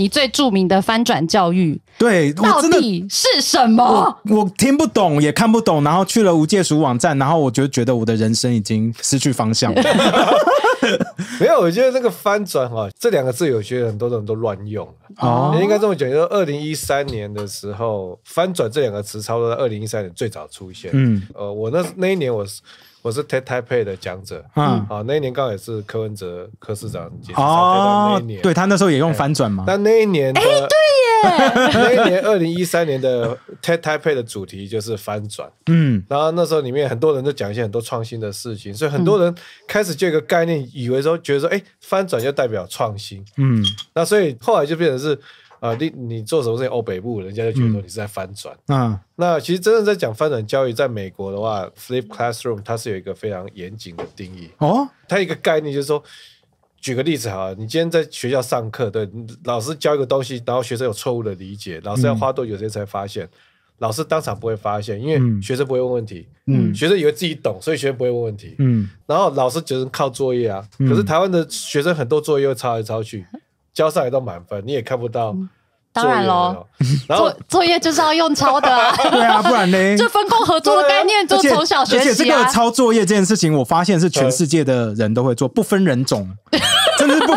你最著名的翻转教育。对，到底是什么？我听不懂，也看不懂。然后去了无界数网站，然后我就觉得我的人生已经失去方向。没有，我觉得这个翻转哈，这两个字有些很多人都乱用。应该这么讲，就是二零一三年的时候，翻转这两个词，差不多在二零一三年最早出现。嗯，呃，我那那一年我是我是 TED t a p e i 的讲者嗯，啊，那一年刚好也是柯文哲柯市长。哦，对他那时候也用翻转嘛。但那一年的对。那一年，二零一三年的 TED t a e i 的主题就是翻转。嗯，然后那时候里面很多人都讲一些很多创新的事情，所以很多人开始就一个概念，以为说觉得说，哎，翻转就代表创新。嗯，那所以后来就变成是，啊，你你做什么事情欧北部，人家就觉得说你是在翻转。嗯，那其实真正在讲翻转教育，在美国的话，Flip Classroom 它是有一个非常严谨的定义。哦，它一个概念就是说。举个例子哈，你今天在学校上课，对，老师教一个东西，然后学生有错误的理解，老师要花多久时间才发现？老师当场不会发现，因为学生不会问问题，嗯，学生以为自己懂，所以学生不会问问题，嗯，然后老师只能靠作业啊。可是台湾的学生很多作业抄来抄去，交上来都满分，你也看不到。当然喽，然后作业就是要用抄的，对啊，不然呢？这分工合作的概念都从小学习。而且这个抄作业这件事情，我发现是全世界的人都会做，不分人种。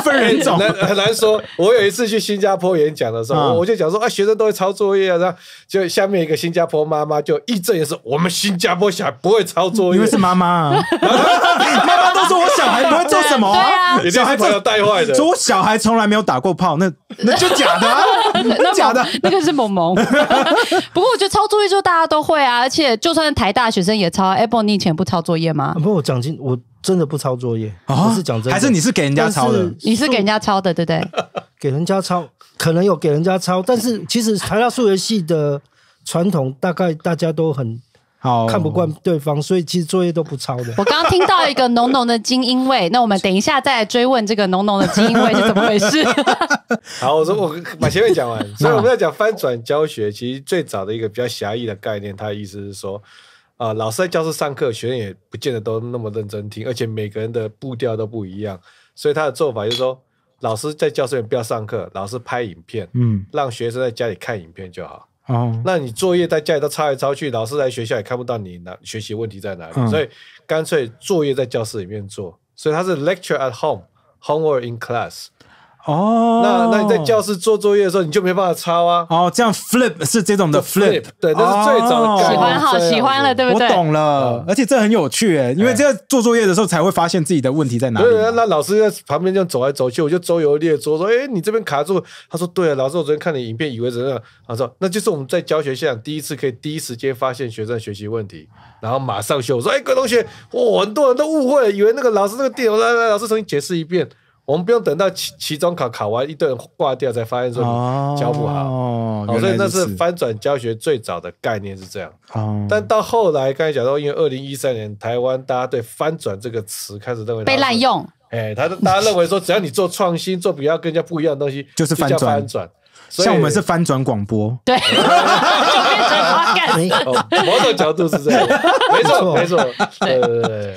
分人种 很难说。我有一次去新加坡演讲的时候，我我就讲说啊，学生都会抄作业啊。然后就下面一个新加坡妈妈就义正言辞：“我们新加坡小孩不会抄作业。”因为是妈妈，啊，妈妈都说我小孩不会做什么，你小孩朋友带坏的。说我小孩从来没有打过炮，那那就假的。啊。那假的，那个是萌萌。不过我觉得抄作业就大家都会啊，而且就算台大学生也抄。Apple，你以前不抄作业吗？不，我讲真，我真的不抄作业。哦，是讲真，的，还是你是给人家抄的？你是给人家抄的，对不对？给人家抄，可能有给人家抄，但是其实台大数学系的传统，大概大家都很。看不惯对方，所以其实作业都不抄的。我刚刚听到一个浓浓的精英味，那我们等一下再来追问这个浓浓的精英味是怎么回事。好，我说我把前面讲完。所以我们要讲翻转教学，其实最早的一个比较狭义的概念，它的意思是说，啊，老师在教室上课，学生也不见得都那么认真听，而且每个人的步调都不一样，所以他的做法就是说，老师在教室里不要上课，老师拍影片，嗯，让学生在家里看影片就好。哦，那你作业在家里都抄来抄去，老师来学校也看不到你哪学习问题在哪里，所以干脆作业在教室里面做，所以它是 lecture at home，homework in class。哦，那那你在教室做作业的时候，你就没办法抄啊。哦，这样 flip 是这种的 flip，对，那是最早的。喜欢好喜欢了，对不对？我懂了，而且这很有趣，诶，因为这样做作业的时候才会发现自己的问题在哪里。对那老师在旁边就走来走去，我就周游列桌说：“哎，你这边卡住。”他说：“对啊，老师，我昨天看你影片，以为怎样？”他说：“那就是我们在教学现场第一次可以第一时间发现学生学习问题，然后马上修。”我说：“哎，位同学，我很多人都误会，了，以为那个老师那个电脑，来来，老师重新解释一遍。”我们不用等到期期中考考完一顿挂掉，才发现说教不好，所以那是翻转教学最早的概念是这样。但到后来，刚才讲到，因为二零一三年台湾大家对翻转这个词开始认为被滥用。哎，他大家认为说，只要你做创新，做比较跟人家不一样的东西，就是翻转。像我们是翻转广播，对，某种角度是这样，没错没错，对对对。